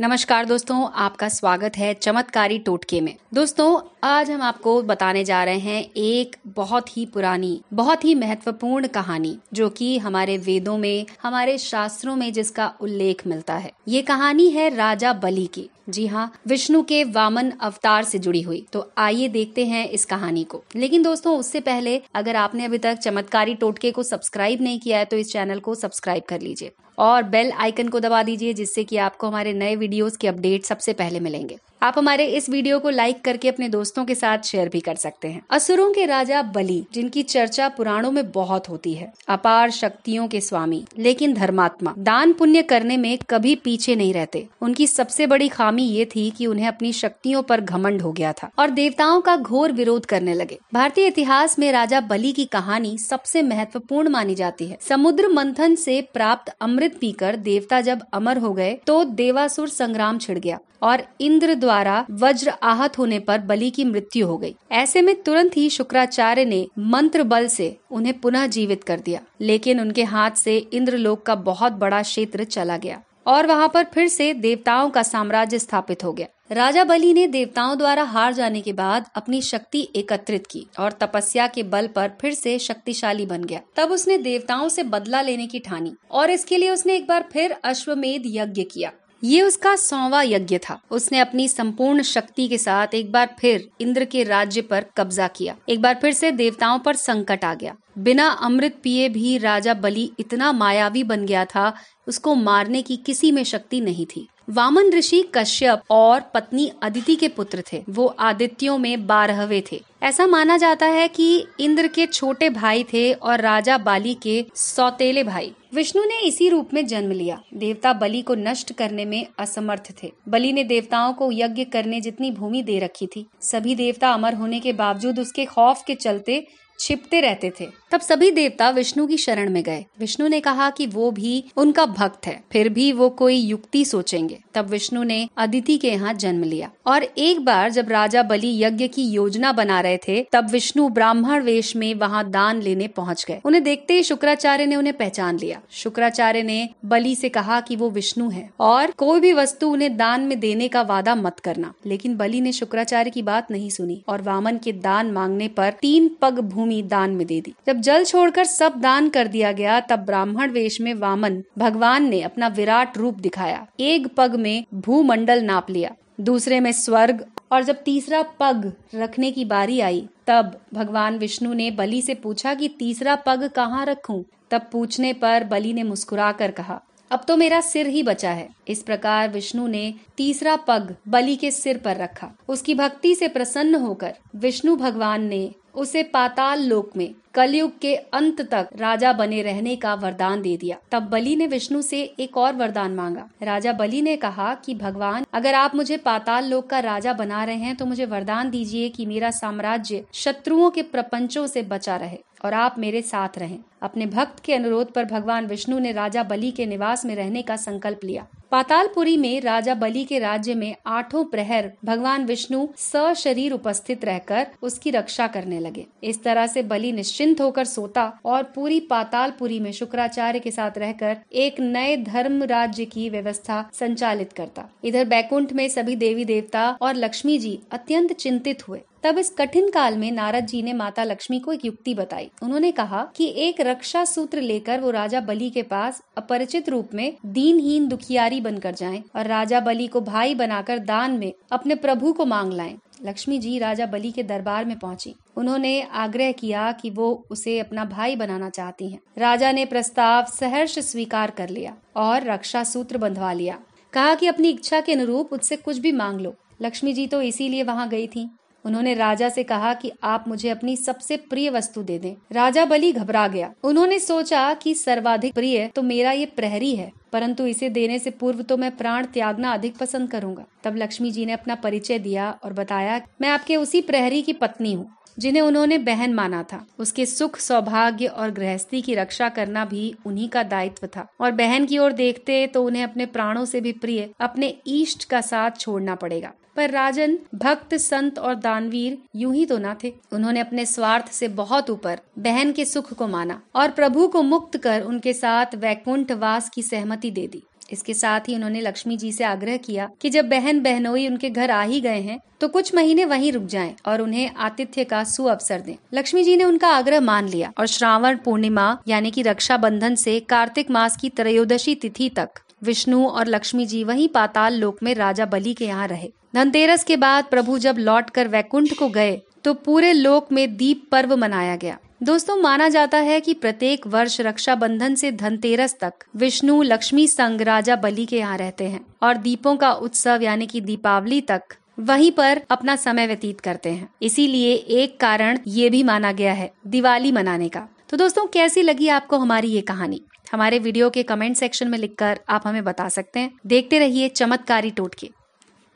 नमस्कार दोस्तों आपका स्वागत है चमत्कारी टोटके में दोस्तों आज हम आपको बताने जा रहे हैं एक बहुत ही पुरानी बहुत ही महत्वपूर्ण कहानी जो कि हमारे वेदों में हमारे शास्त्रों में जिसका उल्लेख मिलता है ये कहानी है राजा बलि की जी हाँ विष्णु के वामन अवतार से जुड़ी हुई तो आइए देखते हैं इस कहानी को लेकिन दोस्तों उससे पहले अगर आपने अभी तक चमत्कारी टोटके को सब्सक्राइब नहीं किया है तो इस चैनल को सब्सक्राइब कर लीजिए और बेल आइकन को दबा दीजिए जिससे कि आपको हमारे नए वीडियोस के अपडेट सबसे पहले मिलेंगे आप हमारे इस वीडियो को लाइक करके अपने दोस्तों के साथ शेयर भी कर सकते हैं असुरों के राजा बलि जिनकी चर्चा पुराणों में बहुत होती है अपार शक्तियों के स्वामी लेकिन धर्मात्मा दान पुण्य करने में कभी पीछे नहीं रहते उनकी सबसे बड़ी खामी ये थी कि उन्हें अपनी शक्तियों पर घमंड हो गया था और देवताओं का घोर विरोध करने लगे भारतीय इतिहास में राजा बलि की कहानी सबसे महत्वपूर्ण मानी जाती है समुद्र मंथन से प्राप्त अमृत पीकर देवता जब अमर हो गए तो देवासुर संग्राम छिड़ गया और इंद्र द्वारा वज्र आहत होने पर बलि की मृत्यु हो गई। ऐसे में तुरंत ही शुक्राचार्य ने मंत्र बल से उन्हें पुनः जीवित कर दिया लेकिन उनके हाथ से इंद्रलोक का बहुत बड़ा क्षेत्र चला गया और वहाँ पर फिर से देवताओं का साम्राज्य स्थापित हो गया राजा बलि ने देवताओं द्वारा हार जाने के बाद अपनी शक्ति एकत्रित की और तपस्या के बल पर फिर से शक्तिशाली बन गया तब उसने देवताओं से बदला लेने की ठानी और इसके लिए उसने एक बार फिर अश्वमेध यज्ञ किया ये उसका सौवा यज्ञ था उसने अपनी संपूर्ण शक्ति के साथ एक बार फिर इंद्र के राज्य पर कब्जा किया एक बार फिर से देवताओं पर संकट आ गया बिना अमृत पिए भी राजा बलि इतना मायावी बन गया था उसको मारने की किसी में शक्ति नहीं थी वामन ऋषि कश्यप और पत्नी अदिति के पुत्र थे वो आदित्यों में बारहवे थे ऐसा माना जाता है कि इंद्र के छोटे भाई थे और राजा बाली के सौतेले भाई विष्णु ने इसी रूप में जन्म लिया देवता बलि को नष्ट करने में असमर्थ थे बलि ने देवताओं को यज्ञ करने जितनी भूमि दे रखी थी सभी देवता अमर होने के बावजूद उसके खौफ के चलते छिपते रहते थे तब सभी देवता विष्णु की शरण में गए विष्णु ने कहा कि वो भी उनका भक्त है फिर भी वो कोई युक्ति सोचेंगे तब विष्णु ने अदिति के यहाँ जन्म लिया और एक बार जब राजा बलि यज्ञ की योजना बना रहे थे तब विष्णु ब्राह्मण वेश में वहाँ दान लेने पहुँच गए उन्हें देखते ही शुक्राचार्य ने उन्हें पहचान लिया शुक्राचार्य ने बलि से कहा कि वो विष्णु है और कोई भी वस्तु उन्हें दान में देने का वादा मत करना लेकिन बलि ने शुक्राचार्य की बात नहीं सुनी और वामन के दान मांगने पर तीन पग भूमि दान में दे दी जब जब जल छोड़कर सब दान कर दिया गया तब ब्राह्मण वेश में वामन भगवान ने अपना विराट रूप दिखाया एक पग में भूमंडल नाप लिया दूसरे में स्वर्ग और जब तीसरा पग रखने की बारी आई तब भगवान विष्णु ने बलि से पूछा कि तीसरा पग कहाँ रखूं? तब पूछने पर बलि ने मुस्कुराकर कहा अब तो मेरा सिर ही बचा है इस प्रकार विष्णु ने तीसरा पग बलि के सिर पर रखा उसकी भक्ति से प्रसन्न होकर विष्णु भगवान ने उसे पाताल लोक में कलयुग के अंत तक राजा बने रहने का वरदान दे दिया तब बलि ने विष्णु से एक और वरदान मांगा राजा बलि ने कहा कि भगवान अगर आप मुझे पाताल लोक का राजा बना रहे हैं तो मुझे वरदान दीजिए कि मेरा साम्राज्य शत्रुओं के प्रपंचों से बचा रहे और आप मेरे साथ रहें अपने भक्त के अनुरोध पर भगवान विष्णु ने राजा बलि के निवास में रहने का संकल्प लिया पातालपुरी में राजा बलि के राज्य में आठों प्रहर भगवान विष्णु सशरीर उपस्थित रहकर उसकी रक्षा करने लगे इस तरह से बलि निश्चिंत होकर सोता और पूरी पातालपुरी में शुक्राचार्य के साथ रहकर एक नए धर्म राज्य की व्यवस्था संचालित करता इधर बैकुंठ में सभी देवी देवता और लक्ष्मी जी अत्यंत चिंतित हुए तब इस कठिन काल में नारद जी ने माता लक्ष्मी को एक युक्ति बताई उन्होंने कहा कि एक रक्षा सूत्र लेकर वो राजा बलि के पास अपरिचित रूप में दीनहीन दुखियारी बनकर जाएं और राजा बलि को भाई बनाकर दान में अपने प्रभु को मांग लाएं लक्ष्मी जी राजा बलि के दरबार में पहुंची उन्होंने आग्रह किया कि वो उसे अपना भाई बनाना चाहती हैं। राजा ने प्रस्ताव सहर्ष स्वीकार कर लिया और रक्षा सूत्र बंधवा लिया कहा कि अपनी इच्छा के अनुरूप उससे कुछ भी मांग लो लक्ष्मी जी तो इसीलिए वहां गई थी उन्होंने राजा से कहा कि आप मुझे अपनी सबसे प्रिय वस्तु दे दें राजा बलि घबरा गया उन्होंने सोचा कि सर्वाधिक प्रिय तो मेरा ये प्रहरी है परंतु इसे देने से पूर्व तो मैं प्राण त्यागना अधिक पसंद करूंगा तब लक्ष्मी जी ने अपना परिचय दिया और बताया मैं आपके उसी प्रहरी की पत्नी हूँ जिन्हें उन्होंने बहन माना था उसके सुख सौभाग्य और गृहस्थी की रक्षा करना भी उन्हीं का दायित्व था और बहन की ओर देखते तो उन्हें अपने प्राणों से भी प्रिय अपने ईष्ट का साथ छोड़ना पड़ेगा पर राजन भक्त संत और दानवीर यूं ही तो ना थे उन्होंने अपने स्वार्थ से बहुत ऊपर बहन के सुख को माना और प्रभु को मुक्त कर उनके साथ वैकुंठ वास की सहमति दे दी इसके साथ ही उन्होंने लक्ष्मी जी से आग्रह किया कि जब बहन बहनोई उनके घर आ ही गए हैं तो कुछ महीने वहीं रुक जाएं और उन्हें आतिथ्य का सु अवसर दें। लक्ष्मी जी ने उनका आग्रह मान लिया और श्रावण पूर्णिमा यानी कि बंधन से कार्तिक मास की त्रयोदशी तिथि तक विष्णु और लक्ष्मी जी वही पाताल लोक में राजा बलि के यहाँ रहे धनतेरस के बाद प्रभु जब लौटकर वैकुंठ को गए तो पूरे लोक में दीप पर्व मनाया गया दोस्तों माना जाता है कि प्रत्येक वर्ष रक्षाबंधन से धनतेरस तक विष्णु लक्ष्मी संग राजा बलि के यहाँ रहते हैं और दीपों का उत्सव यानी कि दीपावली तक वहीं पर अपना समय व्यतीत करते हैं इसीलिए एक कारण ये भी माना गया है दिवाली मनाने का तो दोस्तों कैसी लगी आपको हमारी ये कहानी हमारे वीडियो के कमेंट सेक्शन में लिखकर आप हमें बता सकते हैं देखते रहिए चमत्कारी टोटके